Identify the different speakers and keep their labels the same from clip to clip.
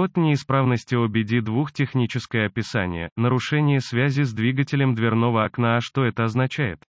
Speaker 1: Код неисправности OBD2 техническое описание, нарушение связи с двигателем дверного окна, а что это означает?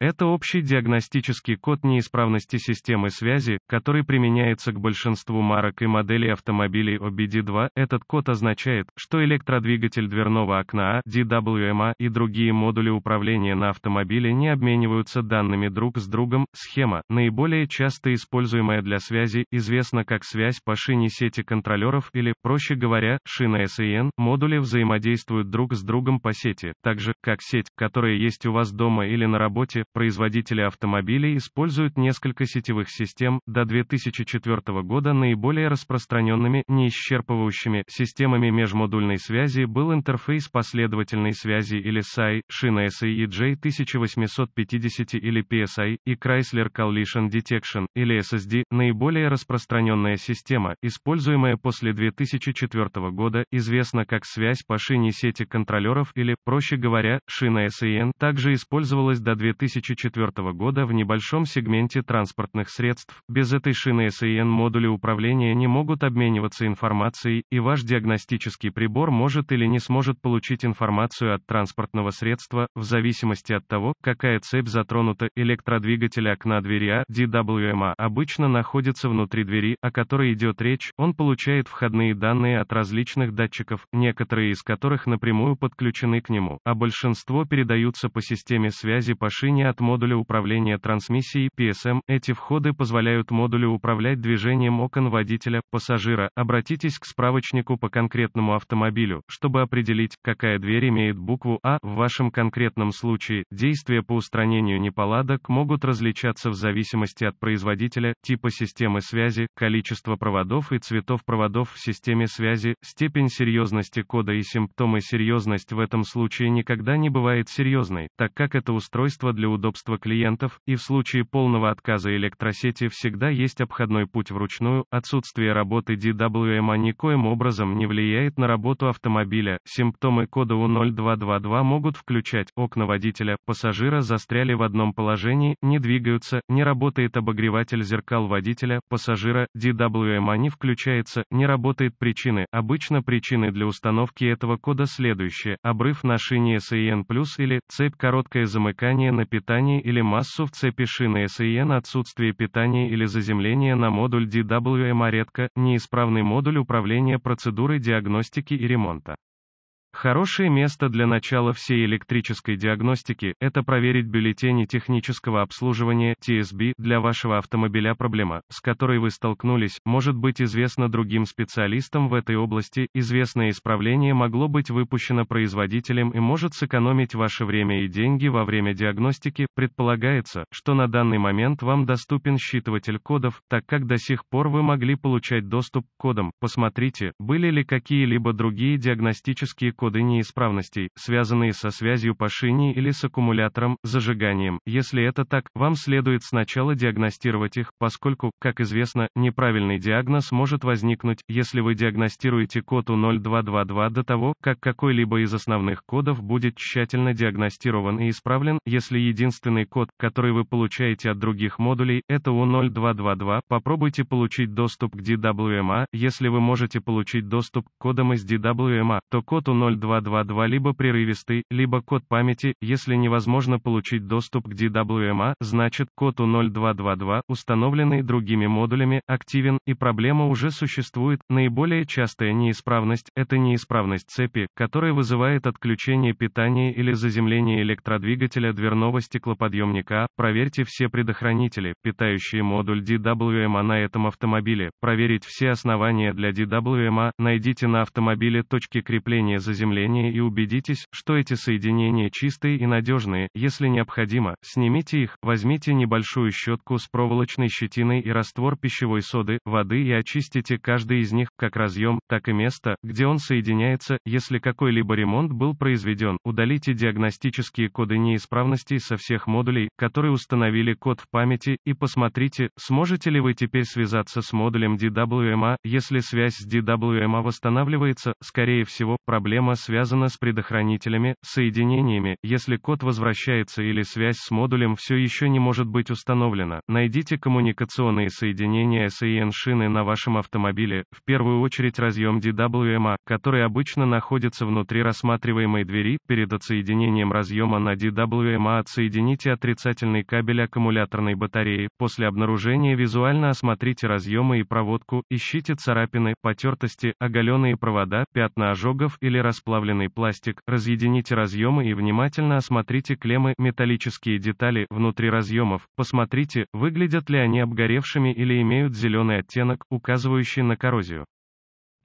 Speaker 1: Это общий диагностический код неисправности системы связи, который применяется к большинству марок и моделей автомобилей OBD2. Этот код означает, что электродвигатель дверного окна DWMA эм а и другие модули управления на автомобиле не обмениваются данными друг с другом. Схема, наиболее часто используемая для связи, известна как связь по шине сети контролеров или, проще говоря, шина SAN. Модули взаимодействуют друг с другом по сети, также как сеть, которая есть у вас дома или на работе, производители автомобилей используют несколько сетевых систем, до 2004 года наиболее распространенными, не исчерпывающими системами межмодульной связи был интерфейс последовательной связи или SAI, шина SAI J1850 или PSI, и Chrysler Collision Detection, или SSD, наиболее распространенная система, используемая после 2004 года, известна как связь по шине сети контролеров или, проще говоря, шина SAN, также использовалась до 2000 2004 года в небольшом сегменте транспортных средств, без этой шины SAN модули управления не могут обмениваться информацией, и ваш диагностический прибор может или не сможет получить информацию от транспортного средства, в зависимости от того, какая цепь затронута, электродвигатель окна двери А, DWMA, а обычно находится внутри двери, о которой идет речь, он получает входные данные от различных датчиков, некоторые из которых напрямую подключены к нему, а большинство передаются по системе связи по шине от модуля управления трансмиссией PSM. Эти входы позволяют модулю управлять движением окон водителя, пассажира. Обратитесь к справочнику по конкретному автомобилю, чтобы определить, какая дверь имеет букву А. В вашем конкретном случае, действия по устранению неполадок могут различаться в зависимости от производителя, типа системы связи, количества проводов и цветов проводов в системе связи, степень серьезности кода и симптомы серьезность в этом случае никогда не бывает серьезной, так как это устройство для удобства клиентов, и в случае полного отказа электросети всегда есть обходной путь вручную, отсутствие работы DWMA а никоим образом не влияет на работу автомобиля, симптомы кода У0222 могут включать, окна водителя, пассажира застряли в одном положении, не двигаются, не работает обогреватель зеркал водителя, пассажира, DWM а не включается, не работает причины, обычно причины для установки этого кода следующие, обрыв на шине SAN+, или цепь короткое замыкание на петле питании или массу в цепи шины SEN отсутствие питания или заземления на модуль DWMA а редко, неисправный модуль управления процедурой диагностики и ремонта. Хорошее место для начала всей электрической диагностики – это проверить бюллетени технического обслуживания (ТСБ) для вашего автомобиля проблема, с которой вы столкнулись, может быть известна другим специалистам в этой области, известное исправление могло быть выпущено производителем и может сэкономить ваше время и деньги во время диагностики, предполагается, что на данный момент вам доступен считыватель кодов, так как до сих пор вы могли получать доступ к кодам, посмотрите, были ли какие-либо другие диагностические коды коды неисправностей, связанные со связью по шине или с аккумулятором, зажиганием. Если это так, вам следует сначала диагностировать их, поскольку, как известно, неправильный диагноз может возникнуть, если вы диагностируете код у 0222 до того, как какой-либо из основных кодов будет тщательно диагностирован и исправлен, если единственный код, который вы получаете от других модулей, это U0222, попробуйте получить доступ к DWMA, если вы можете получить доступ к кодам из DWMA, то код у 0 0222 либо прерывистый, либо код памяти, если невозможно получить доступ к DWMA, значит, код у 0222, установленный другими модулями, активен, и проблема уже существует. Наиболее частая неисправность – это неисправность цепи, которая вызывает отключение питания или заземление электродвигателя дверного стеклоподъемника. Проверьте все предохранители, питающие модуль DWMA на этом автомобиле, проверить все основания для DWMA, найдите на автомобиле точки крепления заземления заземления и убедитесь, что эти соединения чистые и надежные, если необходимо, снимите их, возьмите небольшую щетку с проволочной щетиной и раствор пищевой соды, воды и очистите каждый из них, как разъем, так и место, где он соединяется, если какой-либо ремонт был произведен, удалите диагностические коды неисправностей со всех модулей, которые установили код в памяти, и посмотрите, сможете ли вы теперь связаться с модулем DWMA, если связь с DWMA восстанавливается, скорее всего, проблема проблема связана с предохранителями, соединениями, если код возвращается или связь с модулем все еще не может быть установлена. Найдите коммуникационные соединения SAN-шины на вашем автомобиле, в первую очередь разъем DWMA, который обычно находится внутри рассматриваемой двери, перед отсоединением разъема на DWMA отсоедините отрицательный кабель аккумуляторной батареи, после обнаружения визуально осмотрите разъемы и проводку, ищите царапины, потертости, оголенные провода, пятна ожогов или рас расплавленный пластик, разъедините разъемы и внимательно осмотрите клеммы, металлические детали, внутри разъемов, посмотрите, выглядят ли они обгоревшими или имеют зеленый оттенок, указывающий на коррозию.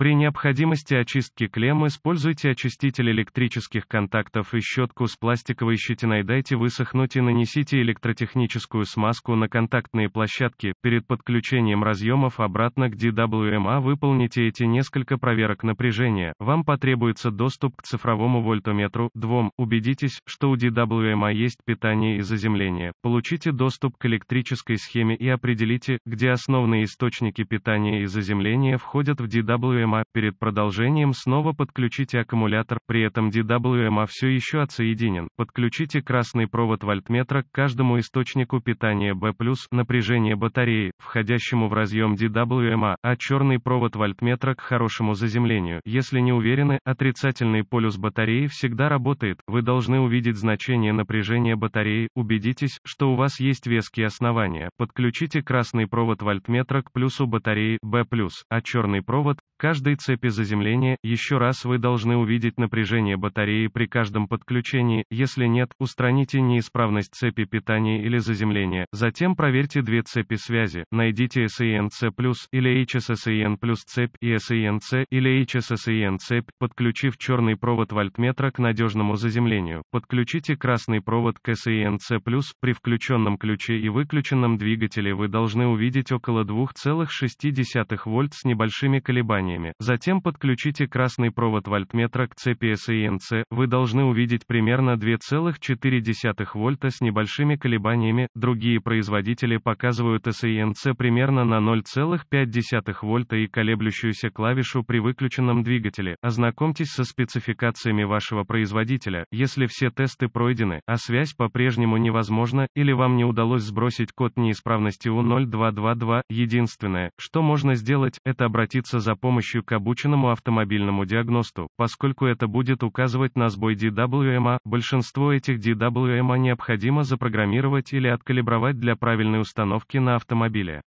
Speaker 1: При необходимости очистки клемм используйте очиститель электрических контактов и щетку с пластиковой щетиной дайте высохнуть и нанесите электротехническую смазку на контактные площадки. Перед подключением разъемов обратно к DWMA выполните эти несколько проверок напряжения. Вам потребуется доступ к цифровому вольтометру, двум, убедитесь, что у DWMA есть питание и заземление. Получите доступ к электрической схеме и определите, где основные источники питания и заземления входят в DWMA DWMA, а перед продолжением снова подключите аккумулятор, при этом DWMA а все еще отсоединен, подключите красный провод вольтметра к каждому источнику питания B+, напряжение батареи, входящему в разъем DWMA, а, а черный провод вольтметра к хорошему заземлению. Если не уверены, отрицательный полюс батареи всегда работает, вы должны увидеть значение напряжения батареи, убедитесь, что у вас есть веские основания, подключите красный провод вольтметра к плюсу батареи B+, а черный провод, каждой цепи заземления, еще раз вы должны увидеть напряжение батареи при каждом подключении, если нет, устраните неисправность цепи питания или заземления, затем проверьте две цепи связи, найдите SENC+, или HSSEN плюс цепь и SENC, или HSSEN цепь, подключив черный провод вольтметра к надежному заземлению, подключите красный провод к SENC+, при включенном ключе и выключенном двигателе вы должны увидеть около 2,6 вольт с небольшими колебаниями, значениями, затем подключите красный провод вольтметра к цепи SINC, вы должны увидеть примерно 2,4 вольта с небольшими колебаниями, другие производители показывают SINC примерно на 0,5 вольта и колеблющуюся клавишу при выключенном двигателе. Ознакомьтесь со спецификациями вашего производителя, если все тесты пройдены, а связь по-прежнему невозможна, или вам не удалось сбросить код неисправности У0222, единственное, что можно сделать, это обратиться за помощью помощью к обученному автомобильному диагносту, поскольку это будет указывать на сбой DWMA. А, большинство этих DWMA а необходимо запрограммировать или откалибровать для правильной установки на автомобиле.